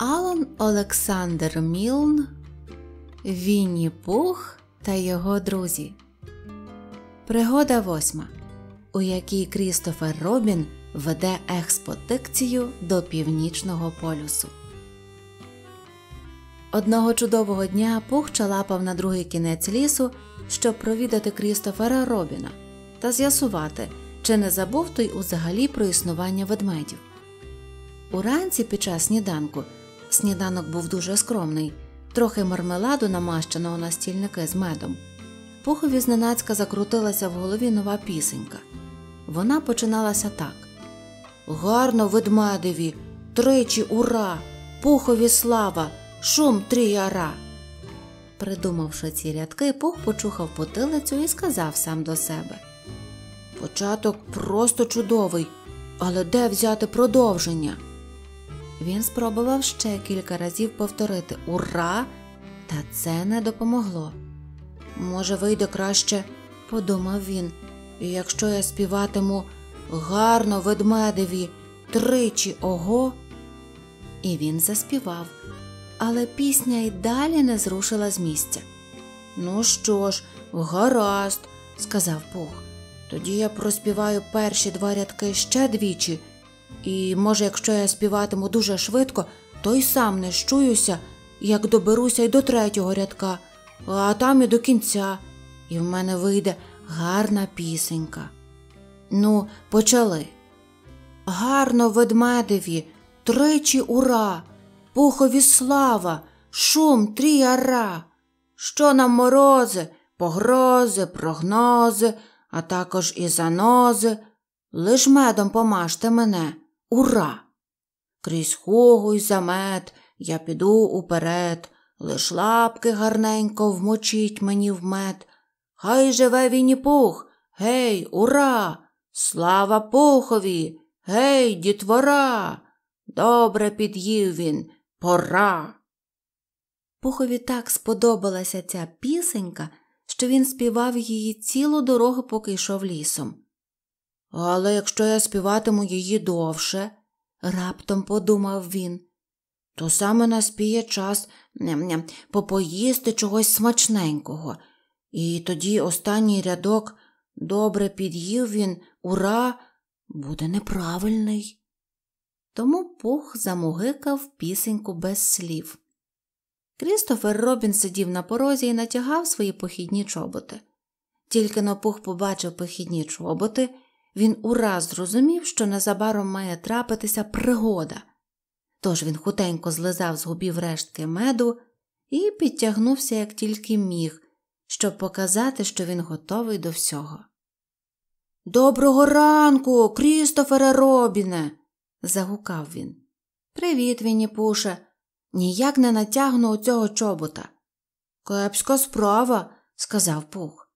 Алан Олександр Мілн, Вінні Пух та його друзі. Пригода восьма, у якій Крістофер Робін веде експотекцію до північного полюсу. Одного чудового дня Пух чалапав на другий кінець лісу, щоб провідати Крістофера Робіна та з'ясувати, чи не забув той узагалі про існування ведмедів. Уранці під час сніданку Сніданок був дуже скромний, трохи мармеладу, намащеного на стільники з медом. Пухові зненацька закрутилася в голові нова пісенька. Вона починалася так: Гарно, ведмедеві, тричі, ура! Пухові слава, шум тріяра. Придумавши ці рядки, пух почухав потилицю і сказав сам до себе: Початок просто чудовий, але де взяти продовження? Він спробував ще кілька разів повторити Ура! Та це не допомогло. Може, вийде краще, подумав він, якщо я співатиму гарно ведмедеві тричі ого. І він заспівав, але пісня й далі не зрушила з місця. Ну що ж, гаразд, сказав Пух. Тоді я проспіваю перші два рядки ще двічі, і, може, якщо я співатиму дуже швидко, то й сам не щуюся, як доберуся й до третього рядка, а там і до кінця, і в мене вийде гарна пісенька. Ну, почали. Гарно ведмедеві, тричі ура, пухові слава, шум тріяра, що нам морози, погрози, прогнози, а також і занози, Лиш медом помажте мене, ура! Крізь хогу й замет я піду уперед, лиш лапки гарненько вмочіть мені в мед. Хай живе він і пух гей, ура! Слава пухові, гей, дітвора! Добре під'їв він, пора. Пухові так сподобалася ця пісенька, що він співав її цілу дорогу, поки йшов лісом. Але якщо я співатиму її довше, раптом подумав він, то саме наспіє час попоїсти чогось смачненького. І тоді останній рядок добре під'їв він, ура, буде неправильний. Тому пух замугикав пісеньку без слів. Крістофер Робін сидів на порозі і натягав свої похідні чоботи. Тільки на пух побачив похідні чоботи. Він ураз зрозумів, що незабаром має трапитися пригода. Тож він хутенько злизав з губів рештки меду і підтягнувся, як тільки міг, щоб показати, що він готовий до всього. Доброго ранку, Крістофере Робіне. загукав він. Привіт, пуше, Ніяк не натягну у цього чобота. Кепська справа, сказав Пух.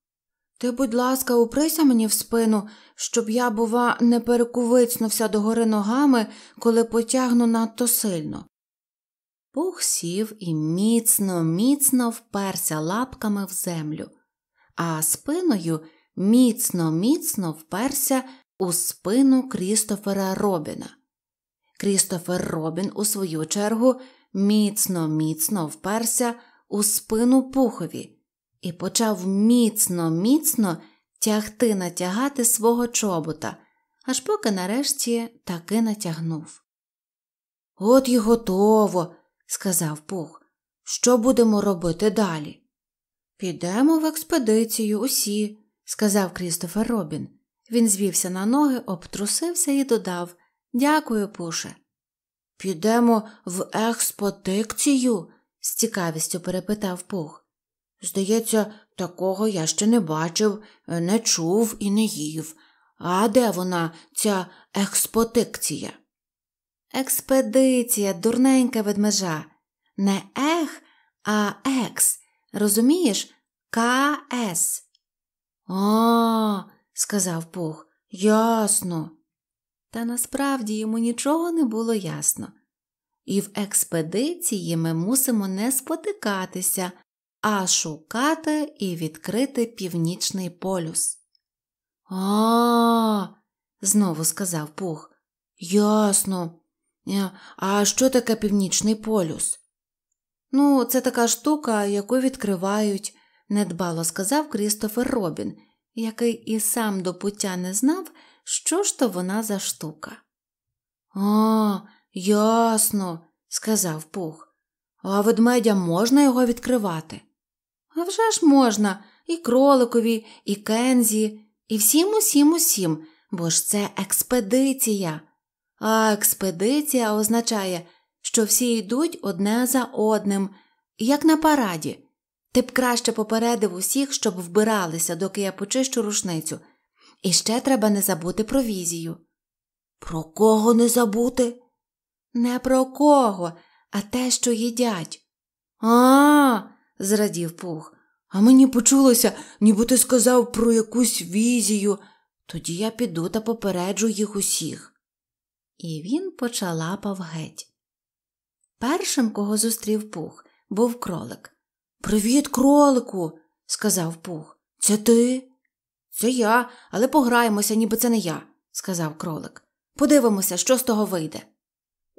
Ти, будь ласка, уприся мені в спину, щоб я, бува, не перекувицнувся догори ногами, коли потягну надто сильно. Пух сів і міцно, міцно вперся лапками в землю, а спиною міцно, міцно вперся у спину Крістофера Робіна. Крістофер Робін, у свою чергу, міцно, міцно вперся у спину пухові і почав міцно, міцно тягти натягати свого чобота, аж поки нарешті таки натягнув. От і готово, сказав Пух. Що будемо робити далі? Підемо в експедицію усі, сказав Крістофер Робін. Він звівся на ноги, обтрусився і додав Дякую, Пуше. Підемо в експотекцію? з цікавістю перепитав Пух. Здається, такого я ще не бачив, е, не чув і не їв. А де вона, ця експотикція? Експедиція, дурненька ведмежа. Не ех, а екс. Розумієш? КС. А, сказав Пух, ясно. Та насправді йому нічого не було ясно. І в експедиції ми мусимо не спотикатися, а шукати і відкрити північний полюс. А, знову сказав Пух. Ясно. Е, а що таке північний полюс? Ну, це така штука, яку відкривають, недбало сказав Крістофер Робін, який і сам до пуття не знав, що ж то вона за штука. А, ясно, сказав Пух. А ведмедям можна його відкривати? А вже ж можна і кроликові, і кензі, і всім усім усім, бо ж це експедиція. А експедиція означає, що всі йдуть одне за одним, як на параді. Ти б краще попередив усіх, щоб вбиралися, доки я почищу рушницю. І ще треба не забути про візію. Про кого не забути? Не про кого, а те, що їдять. А, зрадів пух. А мені почулося, ніби ти сказав про якусь візію. Тоді я піду та попереджу їх усіх. І він почалапав геть. Першим, кого зустрів пух, був кролик. Привіт, кролику, сказав пух. Це ти? Це я, але пограємося, ніби це не я, сказав кролик. Подивимося, що з того вийде.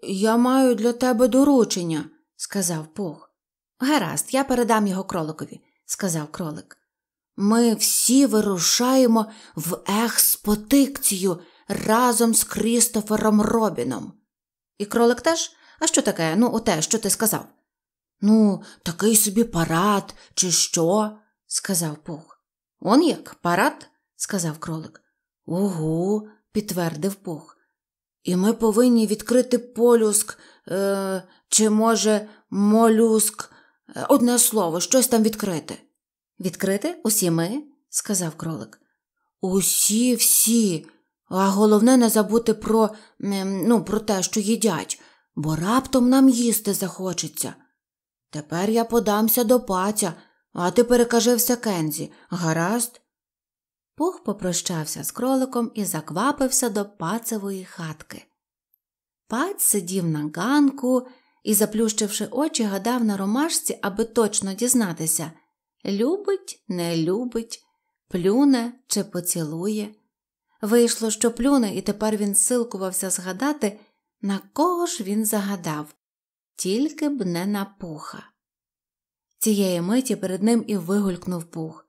Я маю для тебе доручення, сказав пух. Гаразд, я передам його кроликові, сказав кролик. Ми всі вирушаємо в експотикцію разом з Крістофером Робіном. І кролик теж? А що таке? Ну, оте, що ти сказав? Ну, такий собі парад, чи що? сказав Пух. Он як парад, сказав кролик. Угу, підтвердив Пух. І ми повинні відкрити полюск, е, чи, може, молюск Одне слово, щось там відкрите. Відкрити? Усі ми? сказав кролик. Усі, всі, а головне не забути про ем, ну, про те, що їдять, бо раптом нам їсти захочеться. Тепер я подамся до паця, а ти перекажи все Кензі, гаразд? Пух попрощався з кроликом і заквапився до пацевої хатки. Паць сидів на ганку і, заплющивши очі, гадав на ромашці, аби точно дізнатися любить, не любить, плюне чи поцілує. Вийшло, що плюне, і тепер він силкувався згадати, на кого ж він загадав, тільки б не на пуха. Цієї миті перед ним і вигулькнув пух.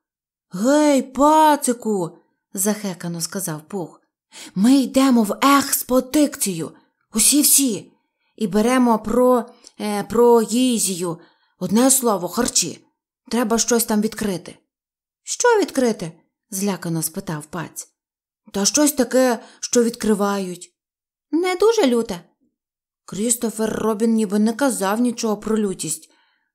Гей, пацику, захекано сказав пух. Ми йдемо в ех спотикцію. Усі всі і беремо про е, про їзію. Одне слово, харчі. Треба щось там відкрити. Що відкрити? злякано спитав паць. Та щось таке, що відкривають. Не дуже люте. Крістофер Робін ніби не казав нічого про лютість.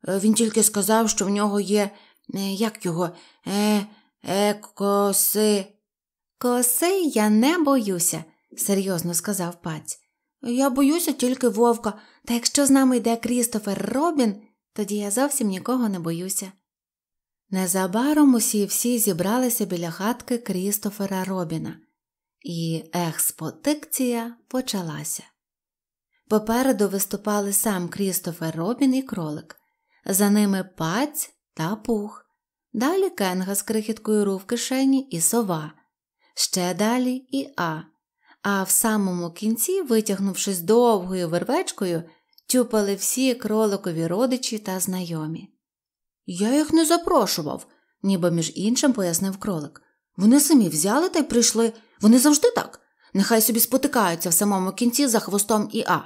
Е, він тільки сказав, що в нього є. Е, як його? е, е, коси. Коси я не боюся, серйозно сказав паць. Я боюся тільки вовка, та якщо з нами йде Крістофер Робін, тоді я зовсім нікого не боюся. Незабаром усі всі зібралися біля хатки Крістофера Робіна, і експотикція почалася. Попереду виступали сам Крістофер Робін і кролик, за ними паць та пух, далі кенга з крихіткою ру в кишені і сова, ще далі і А а в самому кінці, витягнувшись довгою вервечкою, тюпали всі кроликові родичі та знайомі. Я їх не запрошував, ніби між іншим пояснив кролик. Вони самі взяли та й прийшли. Вони завжди так. Нехай собі спотикаються в самому кінці за хвостом Іа.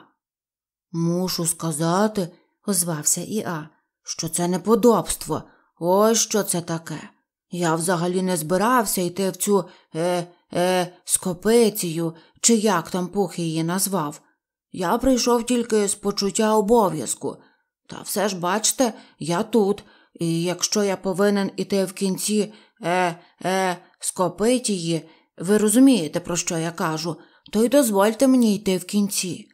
Мушу сказати, озвався Іа, що це неподобство. Ось що це таке. Я взагалі не збирався йти в цю е, е, скопицію, чи як там пух її назвав. Я прийшов тільки з почуття обов'язку. Та все ж, бачте, я тут, і якщо я повинен іти в кінці е, е, скопитії, ви розумієте, про що я кажу, то й дозвольте мені йти в кінці.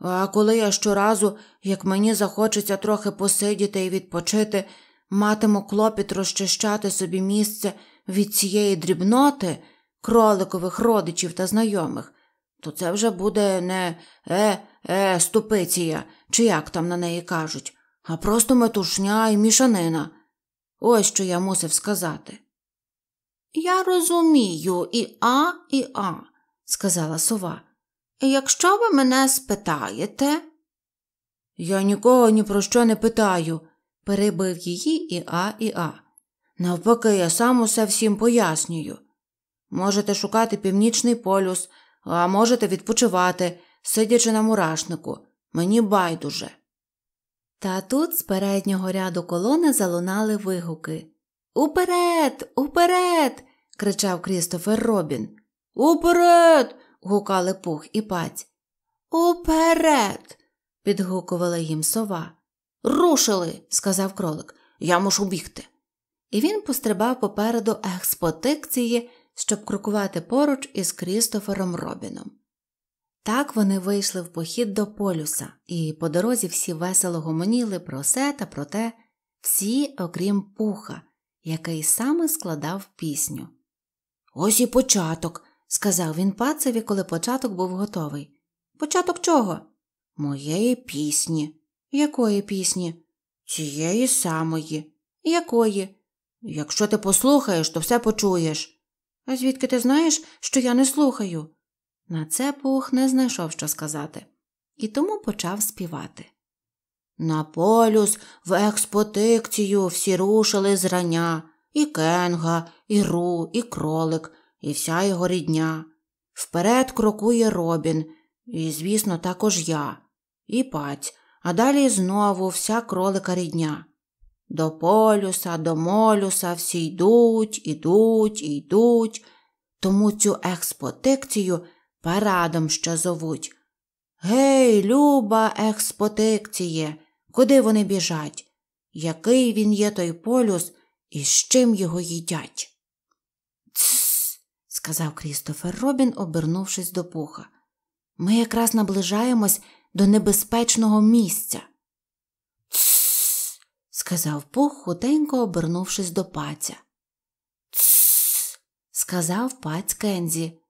А коли я щоразу, як мені захочеться трохи посидіти і відпочити, матиму клопіт розчищати собі місце від цієї дрібноти кроликових родичів та знайомих, то це вже буде не е, е, ступиція, чи як там на неї кажуть, а просто метушня і мішанина. Ось що я мусив сказати. Я розумію і А, і А, сказала сова. Якщо ви мене спитаєте. Я нікого ні про що не питаю, перебив її і А, і А. Навпаки, я сам усе всім пояснюю. Можете шукати північний полюс, а можете відпочивати, сидячи на мурашнику. Мені байдуже. Та тут з переднього ряду колони залунали вигуки. Уперед, уперед. кричав Крістофер Робін. Уперед. гукали пух і паць. Уперед. підгукувала їм сова. Рушили, сказав кролик. Я мушу бігти. І він пострибав попереду експотекції щоб крокувати поруч із Крістофером Робіном. Так вони вийшли в похід до полюса, і по дорозі всі весело гомоніли про все та про те, всі, окрім пуха, який саме складав пісню. Ось і початок, сказав він пацеві, коли початок був готовий. Початок чого? Моєї пісні. Якої пісні? Цієї самої. Якої? Якщо ти послухаєш, то все почуєш. А звідки ти знаєш, що я не слухаю? На це пух не знайшов що сказати, і тому почав співати. На полюс, в експотикцію всі рушили зрання і кенга, і ру, і кролик, і вся його рідня. Вперед крокує робін, і, звісно, також я, і паць, а далі знову вся кролика рідня. До полюса, до молюса всі йдуть, ідуть, і йдуть, тому цю експотикцію парадом ще зовуть. Гей, люба експотикціє, куди вони біжать? Який він є той полюс і з чим його їдять? Тсс, сказав Крістофер Робін, обернувшись до пуха. Ми якраз наближаємось до небезпечного місця сказав Пух, хутенько обернувшись до паця. Тсс. сказав паць Кензі.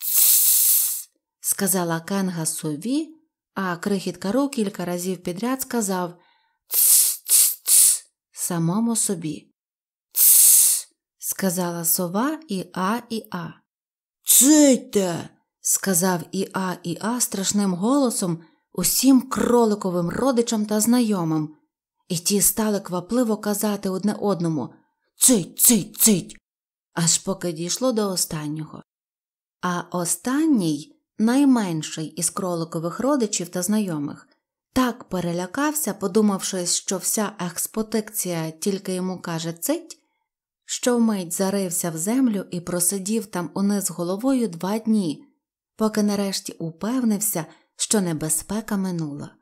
Тсс. сказала Кенга сові, а крихітка Ру кілька разів підряд сказав Тсс, самому собі. Цс. сказала сова і А і А. Чийте. сказав і А і А страшним голосом усім кроликовим родичам та знайомим і ті стали квапливо казати одне одному Цить, цить, цить, аж поки дійшло до останнього. А останній, найменший із кроликових родичів та знайомих, так перелякався, подумавши, що вся експотекція тільки йому каже цить, що вмить зарився в землю і просидів там униз головою два дні, поки нарешті упевнився, що небезпека минула.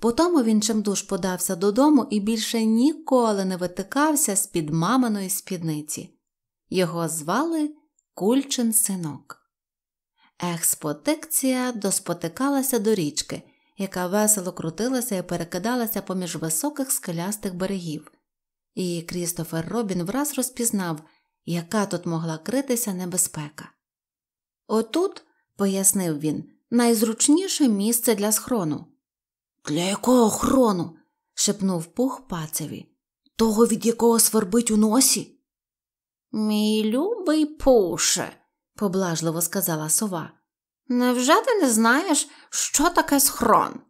Потому він чимдуж подався додому і більше ніколи не витикався з під маминої спідниці. Його звали Кульчин синок. Експотекція доспотикалася до річки, яка весело крутилася і перекидалася поміж високих скелястих берегів, і Крістофер Робін враз розпізнав, яка тут могла критися небезпека. Отут, пояснив він, найзручніше місце для схрону. Для якого хрону? шепнув пух пацеві. Того, від якого свербить у носі? Мій любий Пуше, поблажливо сказала сова. Невже ти не знаєш, що таке схрон?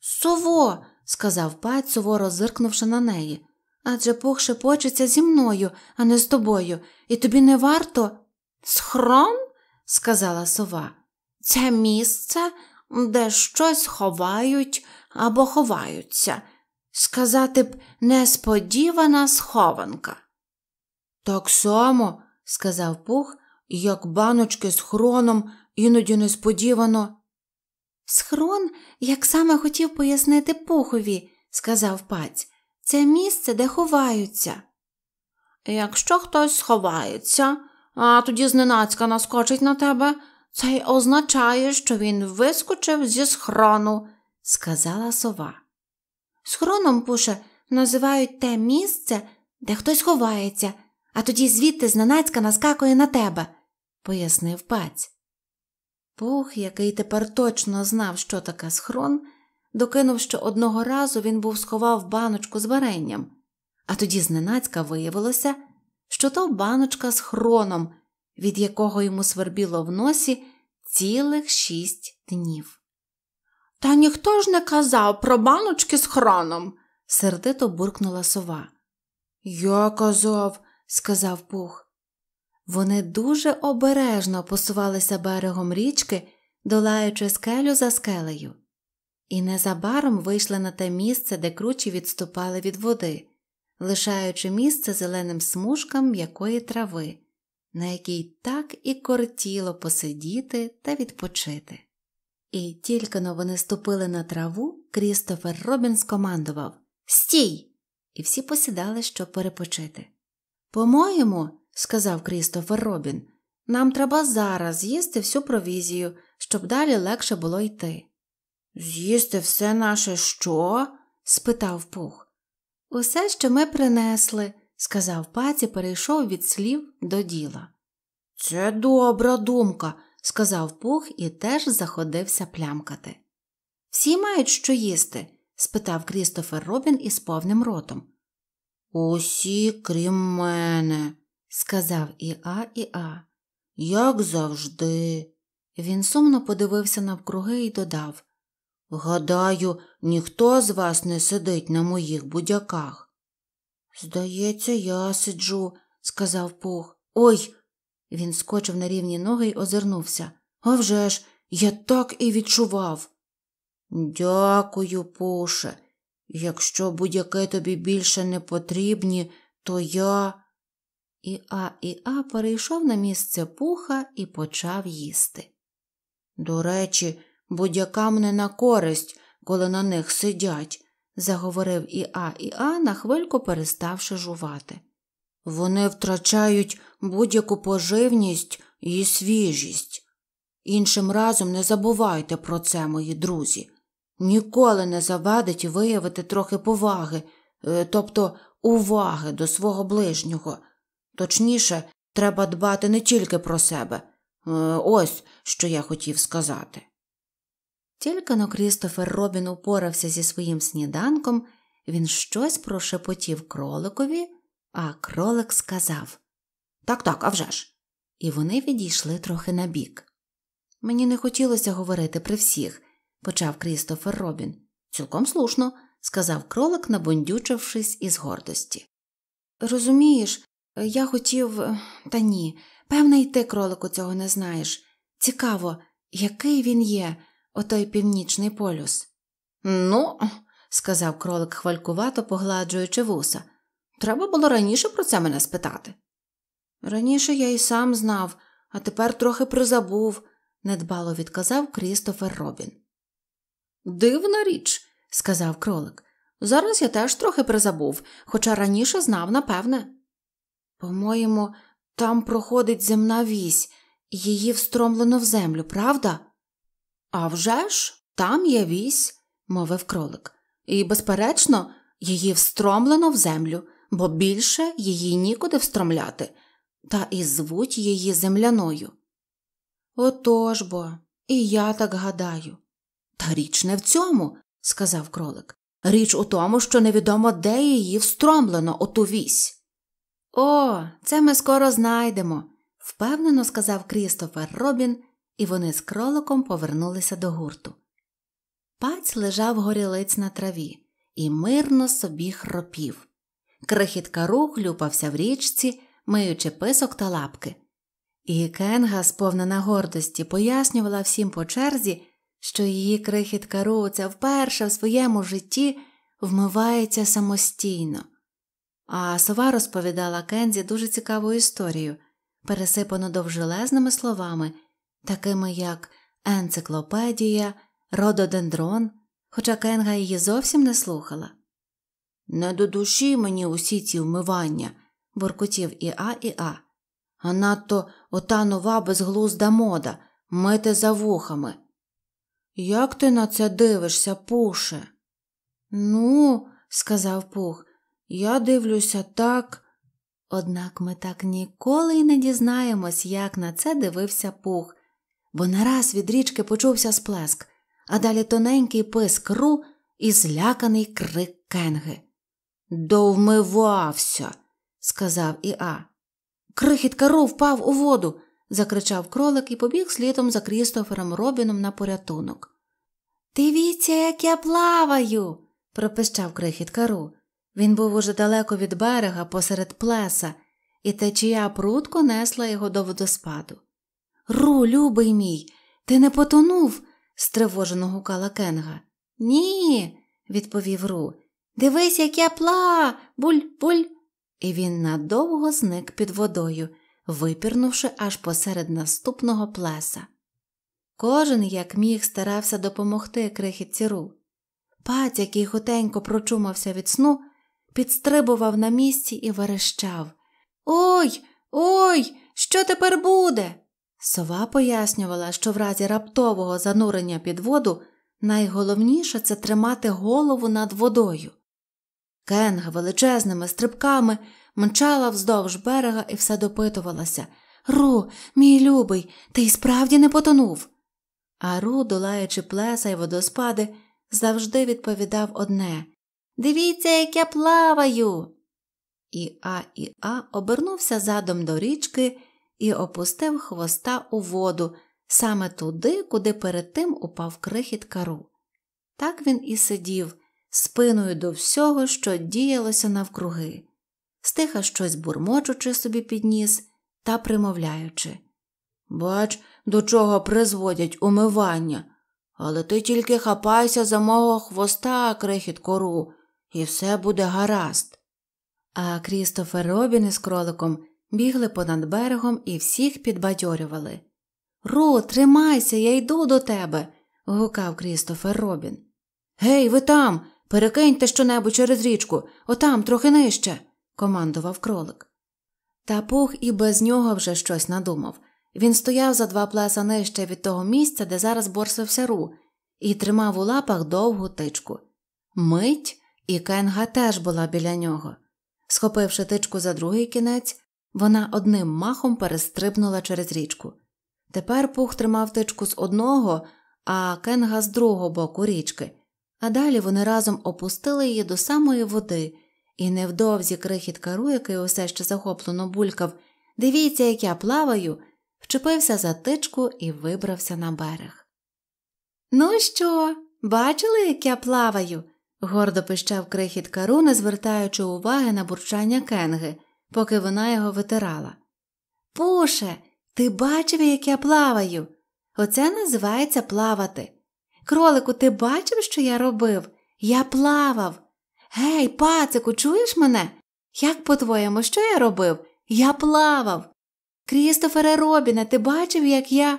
Сово, сказав паць, суворо зиркнувши на неї, адже пух шепочеться зі мною, а не з тобою, і тобі не варто. Схрон? сказала сова. Це місце, де щось ховають або ховаються, сказати б, несподівана схованка. Так само, сказав Пух, як баночки з хроном іноді несподівано. Схрон, як саме хотів пояснити Пухові, сказав паць, це місце, де ховаються. Якщо хтось сховається, а тоді зненацька наскочить на тебе, це й означає, що він вискочив зі схрону, сказала сова. Схроном, пуше, називають те місце, де хтось ховається, а тоді звідти зненацька наскакує на тебе, пояснив паць. Пух, який тепер точно знав, що таке схрон, докинув, що одного разу він був сховав баночку з варенням, а тоді зненацька виявилося, що то баночка з хроном, від якого йому свербіло в носі цілих шість днів. Та ніхто ж не казав про баночки з хроном, сердито буркнула сова. Я казав, сказав Пух. Вони дуже обережно посувалися берегом річки, долаючи скелю за скелею, і незабаром вийшли на те місце, де кручі відступали від води, лишаючи місце зеленим смужкам м'якої трави, на якій так і кортіло посидіти та відпочити. І тільки но вони ступили на траву, Крістофер Робін скомандував Стій! І всі посідали, щоб перепочити. По-моєму, сказав Крістофер Робін, нам треба зараз з'їсти всю провізію, щоб далі легше було йти. З'їсти все наше що? спитав Пух. Усе, що ми принесли, сказав паці, перейшов від слів до діла. Це добра думка, сказав пух і теж заходився плямкати. Всі мають що їсти? спитав Крістофер Робін із повним ротом. Усі, крім мене, сказав Іа Іа. Як завжди. Він сумно подивився навкруги і додав Гадаю, ніхто з вас не сидить на моїх будяках. Здається, я сиджу, сказав Пух. Ой. Він скочив на рівні ноги й озирнувся. «А вже ж, я так і відчував. Дякую, Пуше. Якщо будь-яке тобі більше не потрібні, то я. І А і А перейшов на місце пуха і почав їсти. До речі, будь-якам не на користь, коли на них сидять, заговорив і А, і А, на хвильку переставши жувати. Вони втрачають будь-яку поживність і свіжість. Іншим разом не забувайте про це, мої друзі. Ніколи не завадить виявити трохи поваги, е, тобто уваги до свого ближнього. Точніше, треба дбати не тільки про себе. Е, ось що я хотів сказати. Тільки но Крістофер Робін упорався зі своїм сніданком, він щось прошепотів кроликові, а кролик сказав Так, так, а вже ж!» І вони відійшли трохи набік. Мені не хотілося говорити при всіх, почав Крістофер Робін. Цілком слушно, сказав кролик, набундючившись із гордості. Розумієш, я хотів, та ні, певне, й ти, кролику, цього не знаєш. Цікаво, який він є отой північний полюс. Ну, сказав кролик хвалькувато, погладжуючи вуса, треба було раніше про це мене спитати. Раніше я і сам знав, а тепер трохи призабув, недбало відказав Крістофер Робін. Дивна річ, сказав кролик. Зараз я теж трохи призабув, хоча раніше знав, напевне. По-моєму, там проходить земна вісь, її встромлено в землю, правда? «А вже ж, там є вісь, мовив кролик, і, безперечно, її встромлено в землю, бо більше її нікуди встромляти, та і звуть її земляною. Отож бо, і я так гадаю. Та річ не в цьому, сказав кролик. Річ у тому, що невідомо, де її встромлено оту вісь. О, це ми скоро знайдемо, впевнено сказав Крістофер Робін і вони з кроликом повернулися до гурту. Паць лежав горілиць на траві і мирно собі хропів. Крихітка рук люпався в річці, миючи писок та лапки. І Кенга, сповнена гордості, пояснювала всім по черзі, що її крихітка руця вперше в своєму житті вмивається самостійно. А сова розповідала Кензі дуже цікаву історію, пересипану довжелезними словами такими як енциклопедія, рододендрон, хоча Кенга її зовсім не слухала. Не до душі мені усі ці вмивання, буркотів і А, і А, а надто ота нова безглузда мода мити за вухами. Як ти на це дивишся, Пуше? Ну, сказав Пух, я дивлюся так. Однак ми так ніколи й не дізнаємось, як на це дивився Пух, бо не раз від річки почувся сплеск, а далі тоненький писк ру і зляканий крик кенги. Довмивався, сказав Іа. Крихітка ру впав у воду. закричав кролик і побіг слідом за Крістофером Робіном на порятунок. Дивіться, як я плаваю, пропищав крихітка ру. Він був уже далеко від берега, посеред плеса, і течія прутко несла його до водоспаду. Ру, любий мій, ти не потонув? стривожено гукала Кенга. Ні, відповів Ру. Дивись, як я пла, буль, буль. І він надовго зник під водою, випірнувши аж посеред наступного плеса. Кожен, як міг, старався допомогти крихітці Ру. Паць, який хутенько прочумався від сну, підстрибував на місці і верещав Ой, ой, що тепер буде? Сова пояснювала, що в разі раптового занурення під воду найголовніше це тримати голову над водою. Кенга величезними стрибками мчала вздовж берега і все допитувалася Ру, мій любий, ти й справді не потонув. А Ру, долаючи плеса й водоспади, завжди відповідав одне Дивіться, як я плаваю. І А і А обернувся задом до річки і опустив хвоста у воду саме туди, куди перед тим упав крихіт кару. Так він і сидів, спиною до всього, що діялося навкруги, стиха щось бурмочучи собі підніс та примовляючи. Бач, до чого призводять умивання. Але ти тільки хапайся за мого хвоста, крихіт кору, і все буде гаразд. А Крістофер Робін із кроликом бігли понад берегом і всіх підбадьорювали. Ру, тримайся, я йду до тебе. гукав Крістофер Робін. Гей, ви там, перекиньте щонебудь через річку, отам трохи нижче, командував кролик. Та пух і без нього вже щось надумав. Він стояв за два плеса нижче від того місця, де зараз борсився ру, і тримав у лапах довгу тичку. Мить і Кенга теж була біля нього. Схопивши тичку за другий кінець, вона одним махом перестрибнула через річку. Тепер пух тримав тичку з одного, а кенга з другого боку річки, а далі вони разом опустили її до самої води, і невдовзі крихіт кару, який усе ще захоплено булькав, дивіться, як я плаваю, вчепився за тичку і вибрався на берег. Ну що, бачили, як я плаваю? гордо пищав крихітка ру, не звертаючи уваги на бурчання кенги поки вона його витирала. Пуше, ти бачив, як я плаваю. Оце називається плавати. Кролику, ти бачив, що я робив? Я плавав. Гей, пацику, чуєш мене? Як по-твоєму, що я робив? Я плавав. Крістофере Робіне, ти бачив, як я.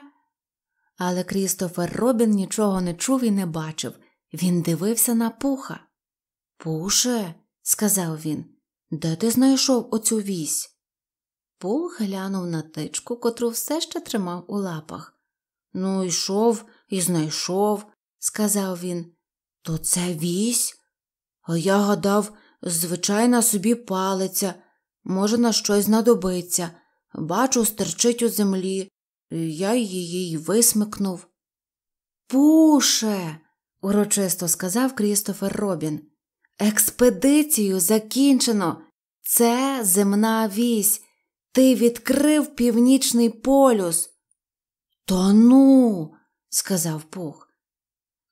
Але Крістофер Робін нічого не чув і не бачив. Він дивився на пуха. Пуше, сказав він, де ти знайшов оцю вісь? Пол глянув на тичку, котру все ще тримав у лапах. Ну, йшов і знайшов, сказав він. То це вісь? А я гадав, звичайна собі палиця, може, на щось знадобиться. Бачу, стерчить у землі. Я її й висмикнув. Пуше, урочисто сказав Крістофер Робін. Експедицію закінчено. Це земна вісь. Ти відкрив північний полюс. Та ну, сказав Пух.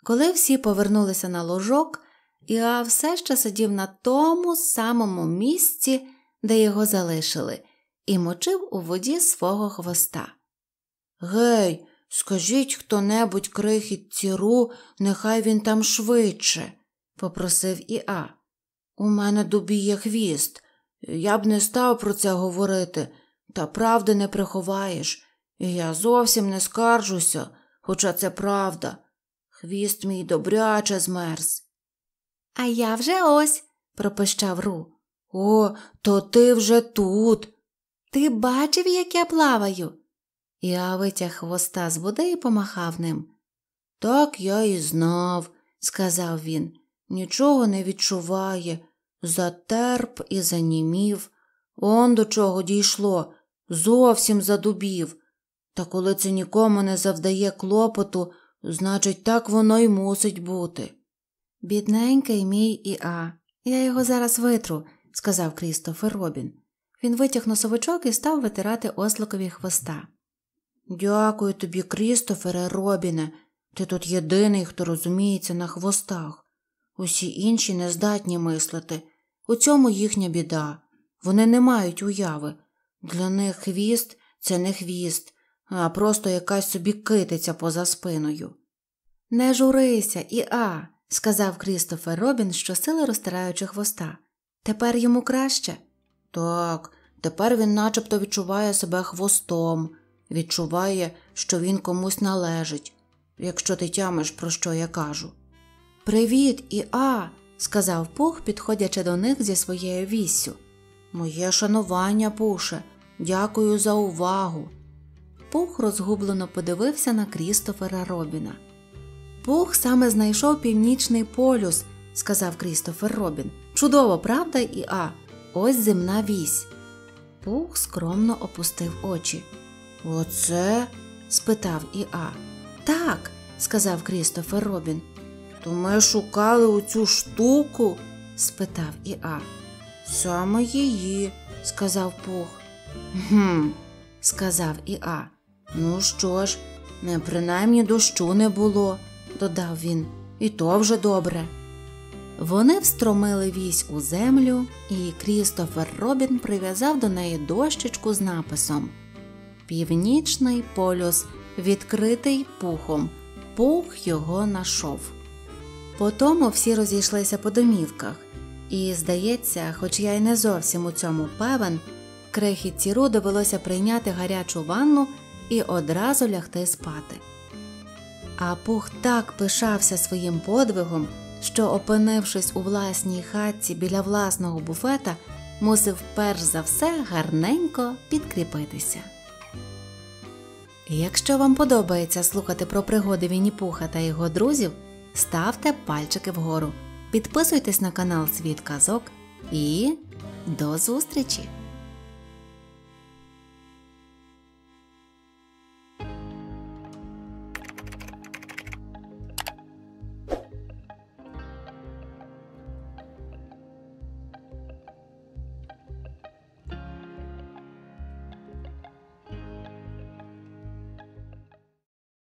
Коли всі повернулися на ложок, Іа все ще сидів на тому самому місці, де його залишили, і мочив у воді свого хвоста. Гей, скажіть хто небудь крихіт ціру, нехай він там швидше попросив Іа. У мене добіє хвіст. Я б не став про це говорити, та правди не приховаєш. я зовсім не скаржуся, хоча це правда. Хвіст мій добряче змерз. А я вже ось, пропищав Ру. О, то ти вже тут. Ти бачив, як я плаваю? Я витяг хвоста з води і помахав ним. Так я і знав, сказав він нічого не відчуває, затерп і занімів. Он до чого дійшло, зовсім задубів. Та коли це нікому не завдає клопоту, значить, так воно й мусить бути. Бідненький мій Іа, я його зараз витру, сказав Крістофер Робін. Він витяг носовичок і став витирати осликові хвоста. Дякую тобі, Крістофере Робіне. Ти тут єдиний, хто розуміється на хвостах. Усі інші не здатні мислити. У цьому їхня біда. Вони не мають уяви. Для них хвіст це не хвіст, а просто якась собі китиця поза спиною. Не журися, Іа, сказав Крістофер Робін, щосили розтираючи хвоста. Тепер йому краще? Так, тепер він начебто відчуває себе хвостом, відчуває, що він комусь належить, якщо ти тямиш, про що я кажу. Привіт, Іа, сказав Пух, підходячи до них зі своєю вісю. Моє шанування, Пуше, дякую за увагу. Пух розгублено подивився на Крістофера Робіна. Пух саме знайшов північний полюс, сказав Крістофер Робін. Чудово, правда, Іа? Ось земна вісь. Пух скромно опустив очі. Оце? спитав Іа. Так, сказав Крістофер Робін. То ми шукали оцю штуку? спитав Іа. Саме її, сказав Пух. «Гм», – сказав Іа. Ну що ж, не принаймні дощу не було, додав він, і то вже добре. Вони встромили вісь у землю, і Крістофер Робін прив'язав до неї дощечку з написом Північний полюс відкритий пухом. Пух його нашов. По тому всі розійшлися по домівках, і, здається, хоч я й не зовсім у цьому певен, крехітці довелося прийняти гарячу ванну і одразу лягти спати. А пух так пишався своїм подвигом, що, опинившись у власній хатці біля власного буфета, мусив перш за все гарненько підкріпитися. Якщо вам подобається слухати про пригоди Вінні-Пуха та його друзів ставте пальчики вгору. Підписуйтесь на канал Світ Казок і до зустрічі!